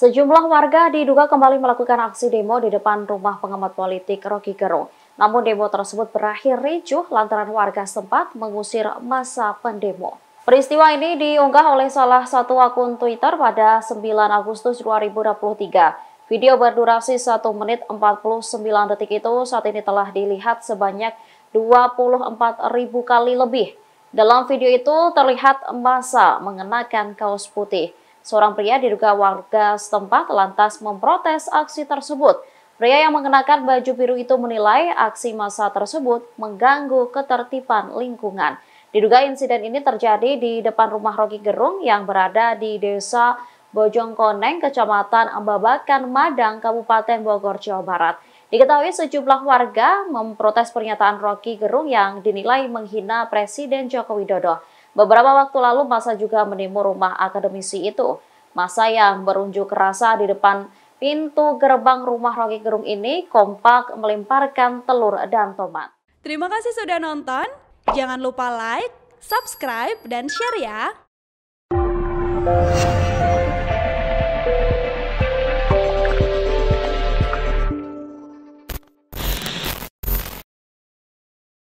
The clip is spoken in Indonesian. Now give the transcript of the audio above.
Sejumlah warga diduga kembali melakukan aksi demo di depan rumah pengamat politik Rocky Gerung. Namun demo tersebut berakhir ricuh lantaran warga sempat mengusir masa pendemo. Peristiwa ini diunggah oleh salah satu akun Twitter pada 9 Agustus 2023. Video berdurasi 1 menit 49 detik itu saat ini telah dilihat sebanyak 24.000 kali lebih. Dalam video itu terlihat masa mengenakan kaos putih. Seorang pria diduga warga setempat lantas memprotes aksi tersebut. Pria yang mengenakan baju biru itu menilai aksi massa tersebut mengganggu ketertiban lingkungan. Diduga insiden ini terjadi di depan rumah Rocky Gerung yang berada di desa Bojongkoneng, Kecamatan Ambabakan, Madang, Kabupaten Bogor, Jawa Barat. Diketahui sejumlah warga memprotes pernyataan Rocky Gerung yang dinilai menghina Presiden Joko Widodo. Beberapa waktu lalu masa juga menimur rumah akademisi itu. Masa yang berunjuk rasa di depan pintu gerbang rumah Rocky Gerung ini kompak melemparkan telur dan tomat. Terima kasih sudah nonton. Jangan lupa like, subscribe, dan share ya.